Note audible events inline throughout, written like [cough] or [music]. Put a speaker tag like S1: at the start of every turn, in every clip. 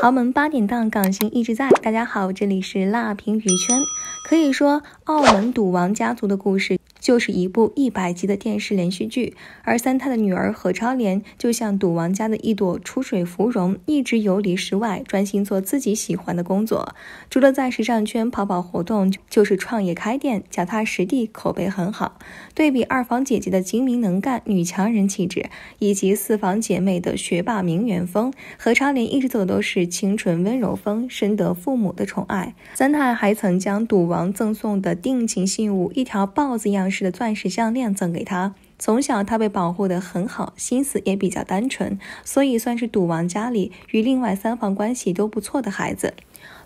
S1: [laughs] 豪门八点档，港星一直在。大家好，这里是辣评娱圈。可以说，澳门赌王家族的故事。就是一部一百集的电视连续剧，而三太的女儿何超莲就像赌王家的一朵出水芙蓉，一直游离室外，专心做自己喜欢的工作。除了在时尚圈跑跑活动，就是创业开店，脚踏实地，口碑很好。对比二房姐姐的精明能干、女强人气质，以及四房姐妹的学霸名媛风，何超莲一直走都是清纯温柔风，深得父母的宠爱。三太还曾将赌王赠送的定情信物一条豹子样。的钻石项链赠给他。从小他被保护得很好，心思也比较单纯，所以算是赌王家里与另外三房关系都不错的孩子。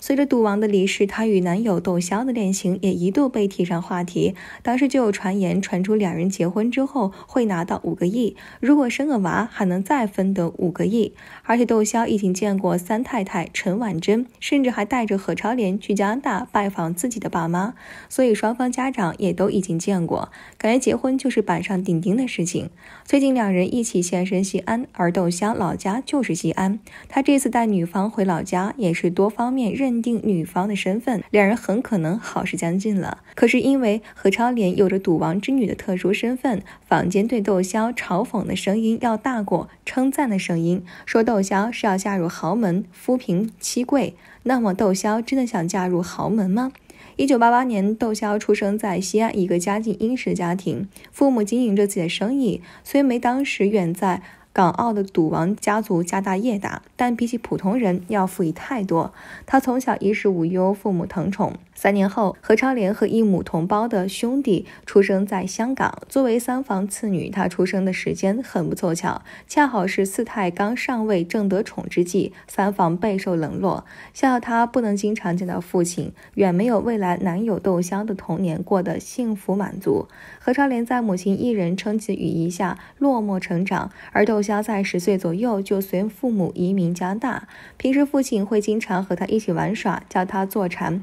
S1: 随着赌王的离世，她与男友窦骁的恋情也一度被提上话题。当时就有传言传出，两人结婚之后会拿到五个亿，如果生个娃还能再分得五个亿。而且窦骁已经见过三太太陈婉珍，甚至还带着何超莲去加拿大拜访自己的爸妈，所以双方家长也都已经见过，感觉结婚就是板上钉钉的事情。最近两人一起现身西安，而窦骁老家就是西安，他这次带女方回老家也是多方面认。认定女方的身份，两人很可能好事将近了。可是因为何超莲有着赌王之女的特殊身份，坊间对窦骁嘲讽的声音要大过称赞的声音，说窦骁是要嫁入豪门，夫贫妻贵。那么窦骁真的想嫁入豪门吗？一九八八年，窦骁出生在西安一个家境殷实的家庭，父母经营着自己的生意，虽没当时远在。港澳的赌王家族家大业大，但比起普通人要富裕太多。他从小衣食无忧，父母疼宠。三年后，何超莲和一母同胞的兄弟出生在香港。作为三房次女，她出生的时间很不凑巧，恰好是四太刚上位正得宠之际，三房备受冷落，吓她不能经常见到父亲，远没有未来男友窦骁的童年过得幸福满足。何超莲在母亲一人撑起雨衣下落寞成长，而窦骁在十岁左右就随父母移民加拿大。平时父亲会经常和他一起玩耍，教他坐禅。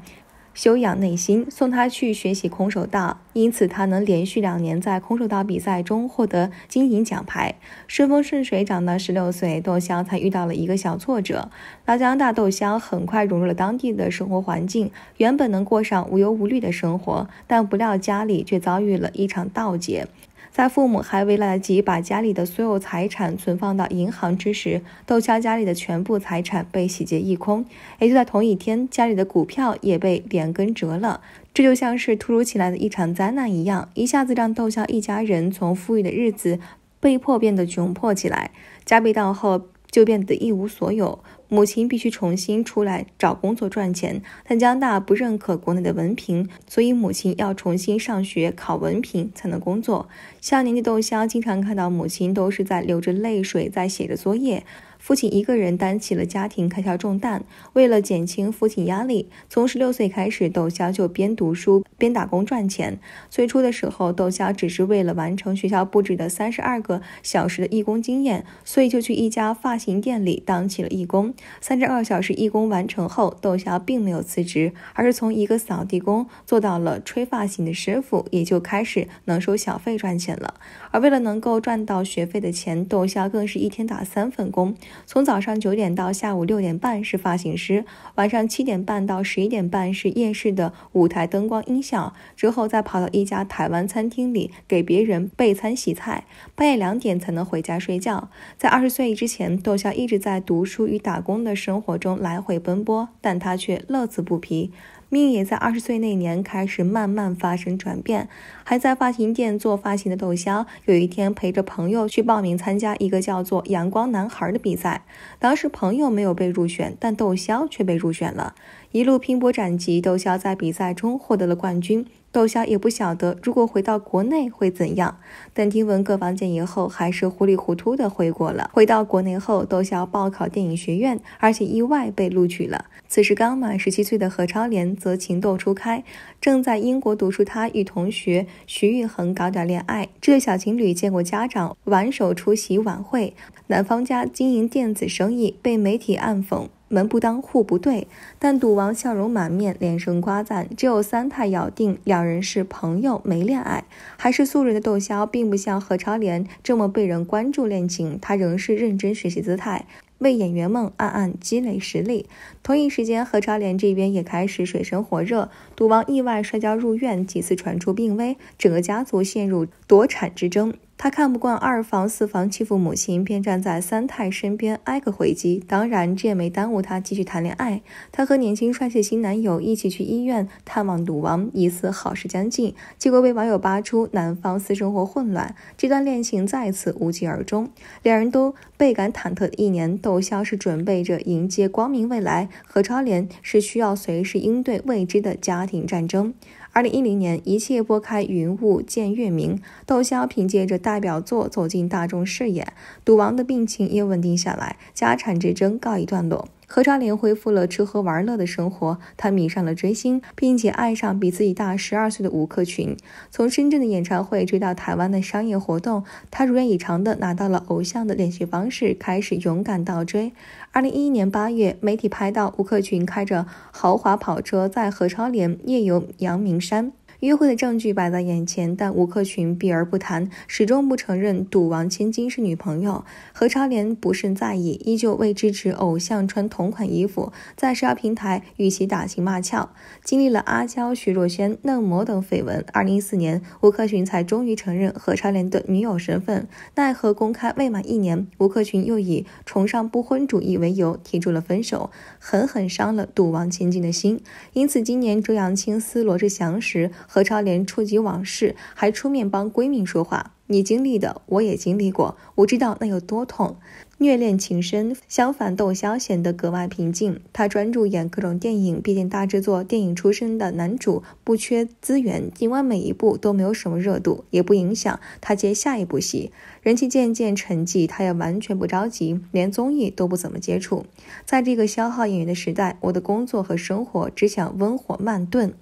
S1: 修养内心，送他去学习空手道，因此他能连续两年在空手道比赛中获得金银奖牌。顺风顺水长到十六岁，窦骁才遇到了一个小挫折。来将大，窦骁很快融入了当地的生活环境，原本能过上无忧无虑的生活，但不料家里却遭遇了一场盗劫。在父母还未来得及把家里的所有财产存放到银行之时，窦骁家里的全部财产被洗劫一空。也就在同一天，家里的股票也被连根折了。这就像是突如其来的一场灾难一样，一下子让窦骁一家人从富裕的日子被迫变得窘迫起来。家被盗后。就变得一无所有，母亲必须重新出来找工作赚钱。但江大不认可国内的文凭，所以母亲要重新上学考文凭才能工作。像年纪豆香经常看到母亲都是在流着泪水在写着作业。父亲一个人担起了家庭开销重担，为了减轻父亲压力，从十六岁开始，窦骁就边读书边打工赚钱。最初的时候，窦骁只是为了完成学校布置的三十二个小时的义工经验，所以就去一家发型店里当起了义工。三十二小时义工完成后，窦骁并没有辞职，而是从一个扫地工做到了吹发型的师傅，也就开始能收小费赚钱了。而为了能够赚到学费的钱，窦骁更是一天打三份工。从早上九点到下午六点半是发型师，晚上七点半到十一点半是夜市的舞台灯光音响，之后再跑到一家台湾餐厅里给别人备餐洗菜，半夜两点才能回家睡觉。在二十岁之前，窦骁一直在读书与打工的生活中来回奔波，但他却乐此不疲。命也在二十岁那年开始慢慢发生转变，还在发型店做发型的窦骁，有一天陪着朋友去报名参加一个叫做“阳光男孩”的比赛，当时朋友没有被入选，但窦骁却被入选了。一路拼搏斩棘，窦骁在比赛中获得了冠军。窦骁也不晓得如果回到国内会怎样，但听闻各方建议后，还是糊里糊涂的回国了。回到国内后，窦骁报考电影学院，而且意外被录取了。此时刚满十七岁的何超莲则情窦初开，正在英国读书，她与同学徐玉恒搞点恋爱。这小情侣见过家长，挽手出席晚会。男方家经营电子生意，被媒体暗讽。门不当户不对，但赌王笑容满面，连声夸赞。只有三太咬定两人是朋友，没恋爱。还是素人的窦骁，并不像何超莲这么被人关注恋情，他仍是认真学习姿态。为演员梦暗暗积累实力。同一时间，何超莲这边也开始水深火热。赌王意外摔跤入院，几次传出病危，整个家族陷入夺产之争。他看不惯二房四房欺负母亲，便站在三太身边挨个回击。当然，这也没耽误他继续谈恋爱。他和年轻帅气新男友一起去医院探望赌王，疑似好事将近。结果被网友扒出男方私生活混乱，这段恋情再次无疾而终。两人都倍感忐忑的一年都。窦骁是准备着迎接光明未来，何超莲是需要随时应对未知的家庭战争。二零一零年，一切拨开云雾见月明，窦骁凭借着代表作走进大众视野，赌王的病情也稳定下来，家产之争告一段落。何超莲恢复了吃喝玩乐的生活，她迷上了追星，并且爱上比自己大十二岁的吴克群。从深圳的演唱会追到台湾的商业活动，她如愿以偿地拿到了偶像的联系方式，开始勇敢倒追。二零一一年八月，媒体拍到吴克群开着豪华跑车在何超莲夜游阳明山。约会的证据摆在眼前，但吴克群避而不谈，始终不承认赌王千金是女朋友。何超莲不甚在意，依旧为支持偶像穿同款衣服，在社交平台与其打情骂俏。经历了阿娇、徐若瑄、嫩模等绯闻，二零一四年吴克群才终于承认何超莲的女友身份。奈何公开未满一年，吴克群又以崇尚不婚主义为由提出了分手，狠狠伤了赌王千金的心。因此，今年周扬青撕罗志祥时。何超莲触及往事，还出面帮闺蜜说话。你经历的，我也经历过，我知道那有多痛。虐恋情深，相反，窦骁显得格外平静。他专注演各种电影，毕竟大制作电影出身的男主不缺资源。尽管每一部都没有什么热度，也不影响他接下一部戏。人气渐渐沉寂，他也完全不着急，连综艺都不怎么接触。在这个消耗演员的时代，我的工作和生活只想温火慢炖。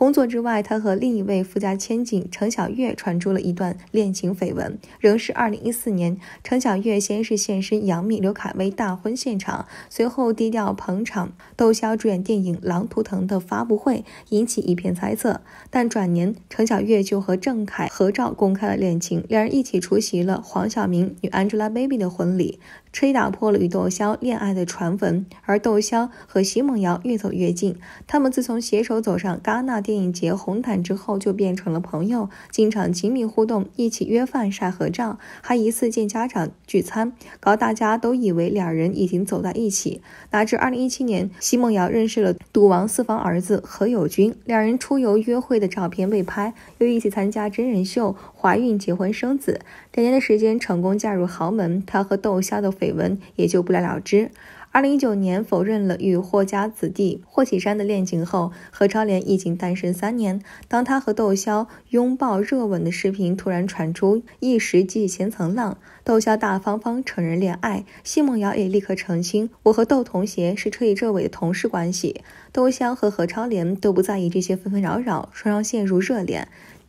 S1: 工作之外，他和另一位富家千金程晓玥传出了一段恋情绯闻。仍是二零一四年，程晓玥先是现身杨幂刘恺威大婚现场，随后低调捧场窦骁主演电影《狼图腾》的发布会，引起一片猜测。但转年，程晓玥就和郑恺合照公开了恋情，两人一起出席了黄晓明与 Angelababy 的婚礼，吹打破了与窦骁恋爱的传闻。而窦骁和奚梦瑶越走越近，他们自从携手走上戛纳电电影节红毯之后就变成了朋友，经常亲密互动，一起约饭晒合照，还一次见家长聚餐，搞得大家都以为两人已经走在一起。哪知2017年，奚梦瑶认识了赌王四房儿子何猷君，两人出游约会的照片被拍，又一起参加真人秀，怀孕、结婚、生子，两年的时间成功嫁入豪门，她和窦骁的绯闻也就不了了之。二零一九年否认了与霍家子弟霍启山的恋情后，何超莲已经单身三年。当他和窦骁拥抱热吻的视频突然传出，一时激起千层浪。窦骁大方方承认恋爱，奚梦瑶也立刻澄清：“我和窦童鞋是彻夜彻尾的同事关系。”窦骁和何超莲都不在意这些纷纷扰扰，双双陷入热恋。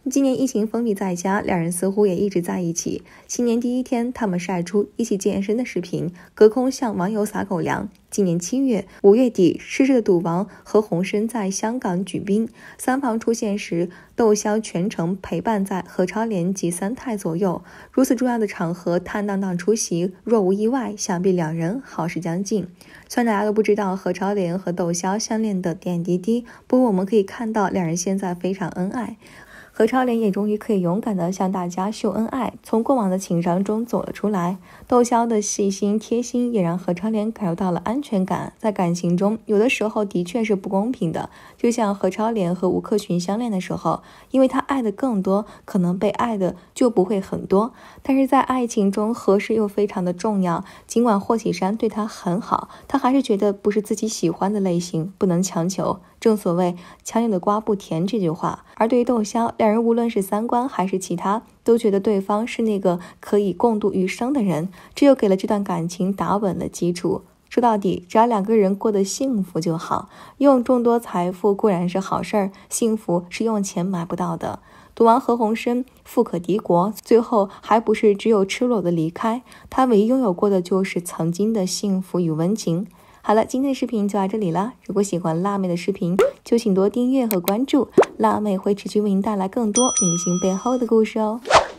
S1: 今年疫情封闭在家，两人似乎也一直在一起。新年第一天，他们晒出一起健身的视频，隔空向网友撒狗粮。今年七月五月底，逝世的赌王何鸿燊在香港举兵。三房出现时，窦骁全程陪伴在何超莲及三太左右。如此重要的场合，坦荡荡出席，若无意外，想必两人好事将近。虽然大家都不知道何超莲和窦骁相恋的点点滴滴，不过我们可以看到，两人现在非常恩爱。何超莲也终于可以勇敢地向大家秀恩爱，从过往的紧张中走了出来。窦骁的细心贴心也让何超莲感受到了安全感。在感情中，有的时候的确是不公平的。就像何超莲和吴克群相恋的时候，因为他爱的更多，可能被爱的就不会很多。但是在爱情中，合适又非常的重要。尽管霍启山对他很好，他还是觉得不是自己喜欢的类型，不能强求。正所谓“强扭的瓜不甜”这句话。而对于窦骁，两。而无论是三观还是其他，都觉得对方是那个可以共度余生的人，这又给了这段感情打稳了基础。说到底，只要两个人过得幸福就好。用众多财富固然是好事儿，幸福是用钱买不到的。赌王何鸿燊富可敌国，最后还不是只有赤裸的离开？他唯一拥有过的，就是曾经的幸福与温情。好了，今天的视频就到这里了。如果喜欢辣妹的视频，就请多订阅和关注辣妹，会持续为您带来更多明星背后的故事哦。